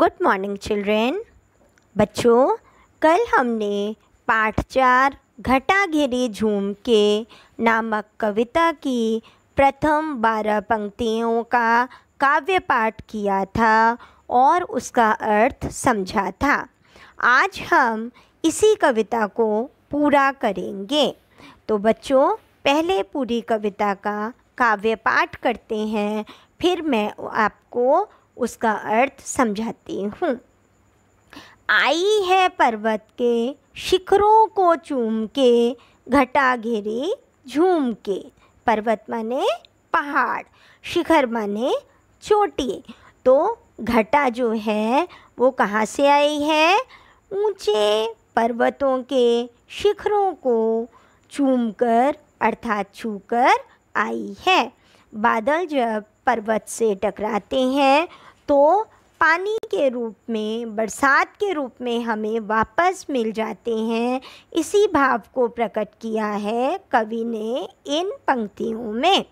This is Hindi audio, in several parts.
गुड मॉर्निंग चिल्ड्रेन बच्चों कल हमने पाठ चार घटा घेरी झूम के नामक कविता की प्रथम बारह पंक्तियों का काव्य पाठ किया था और उसका अर्थ समझा था आज हम इसी कविता को पूरा करेंगे तो बच्चों पहले पूरी कविता का काव्य पाठ करते हैं फिर मैं आपको उसका अर्थ समझाती हूँ आई है पर्वत के शिखरों को चूम के घटा घेरे झूम के पर्वत माने पहाड़ शिखर माने चोटी तो घटा जो है वो कहाँ से आई है ऊंचे पर्वतों के शिखरों को चूम कर अर्थात छू कर आई है बादल जब पर्वत से टकराते हैं तो पानी के रूप में बरसात के रूप में हमें वापस मिल जाते हैं इसी भाव को प्रकट किया है कवि ने इन पंक्तियों में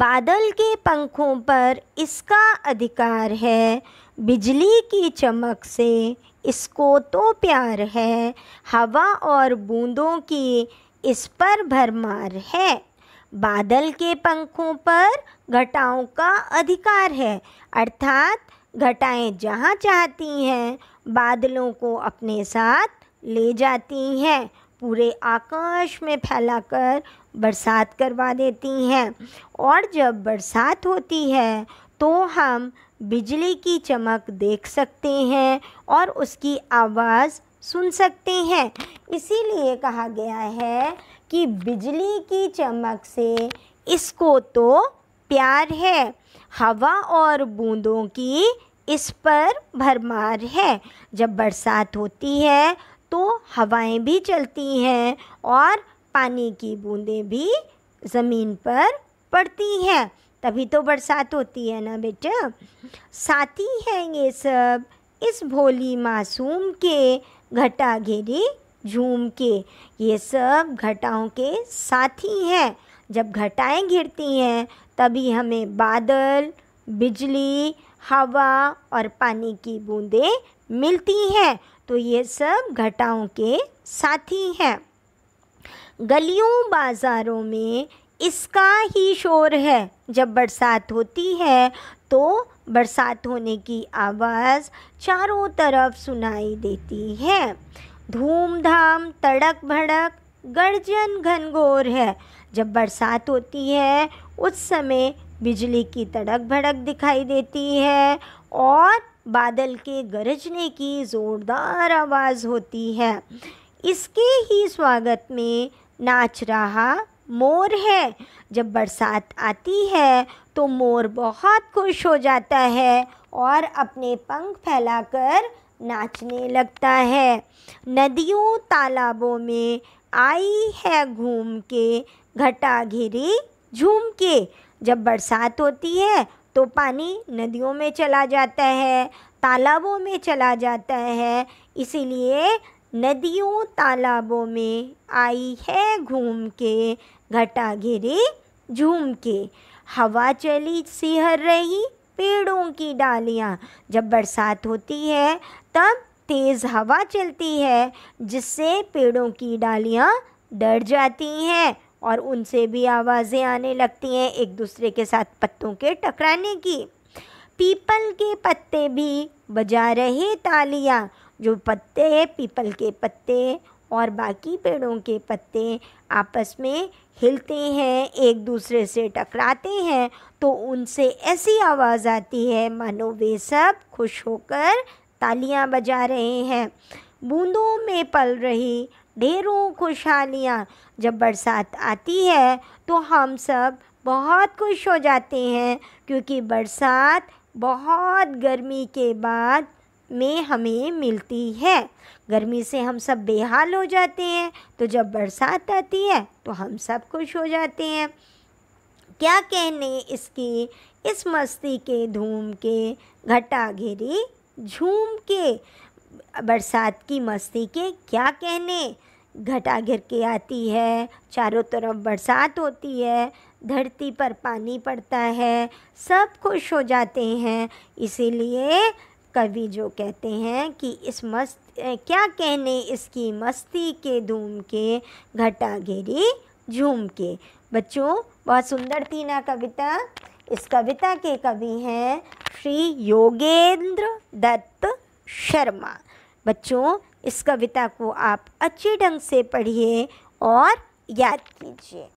बादल के पंखों पर इसका अधिकार है बिजली की चमक से इसको तो प्यार है हवा और बूंदों की इस पर भरमार है बादल के पंखों पर घटाओं का अधिकार है अर्थात घटाएं जहाँ चाहती हैं बादलों को अपने साथ ले जाती हैं पूरे आकाश में फैलाकर बरसात करवा देती हैं और जब बरसात होती है तो हम बिजली की चमक देख सकते हैं और उसकी आवाज़ सुन सकते हैं इसीलिए कहा गया है कि बिजली की चमक से इसको तो प्यार है हवा और बूंदों की इस पर भरमार है जब बरसात होती है तो हवाएं भी चलती हैं और पानी की बूंदें भी ज़मीन पर पड़ती हैं तभी तो बरसात होती है ना बेटा साथी हैं ये सब इस भोली मासूम के घटा घेरी झूम के ये सब घटाओं के साथी हैं जब घटाएं घिरती हैं तभी हमें बादल बिजली हवा और पानी की बूंदें मिलती हैं तो ये सब घटाओं के साथी हैं गलियों बाज़ारों में इसका ही शोर है जब बरसात होती है तो बरसात होने की आवाज़ चारों तरफ सुनाई देती है धूमधाम तड़क भड़क गर्जन घनघोर है जब बरसात होती है उस समय बिजली की तड़क भड़क दिखाई देती है और बादल के गरजने की ज़ोरदार आवाज़ होती है इसके ही स्वागत में नाच रहा मोर है जब बरसात आती है तो मोर बहुत खुश हो जाता है और अपने पंख फैलाकर नाचने लगता है नदियों तालाबों में आई है घूम के घटा घिरी झूम के जब बरसात होती है तो पानी नदियों में चला जाता है तालाबों में चला जाता है इसीलिए नदियों तालाबों में आई है घूम के घटा घिरी झूम के हवा चली सिहर रही पेड़ों की डालियाँ जब बरसात होती है तब तेज़ हवा चलती है जिससे पेड़ों की डालियाँ डर जाती हैं और उनसे भी आवाज़ें आने लगती हैं एक दूसरे के साथ पत्तों के टकराने की पीपल के पत्ते भी बजा रहे तालियाँ जो पत्ते पीपल के पत्ते और बाकी पेड़ों के पत्ते आपस में हिलते हैं एक दूसरे से टकराते हैं तो उनसे ऐसी आवाज़ आती है मानो वे सब खुश होकर तालियां बजा रहे हैं बूंदों में पल रही ढेरों खुशहालियाँ जब बरसात आती है तो हम सब बहुत खुश हो जाते हैं क्योंकि बरसात बहुत गर्मी के बाद में हमें मिलती है गर्मी से हम सब बेहाल हो जाते हैं तो जब बरसात आती है तो हम सब खुश हो जाते हैं क्या कहने इसकी इस मस्ती के धूम के घटा घेरी झूम के बरसात की मस्ती के क्या कहने घटा घिर के आती है चारों तरफ बरसात होती है धरती पर पानी पड़ता है सब खुश हो जाते हैं इसीलिए कवि जो कहते हैं कि इस मस्त क्या कहने इसकी मस्ती के धूम के घटा घेरी झूम के बच्चों बहुत सुंदर थी ना कविता इस कविता के कवि हैं श्री योगेंद्र दत्त शर्मा बच्चों इस कविता को आप अच्छे ढंग से पढ़िए और याद कीजिए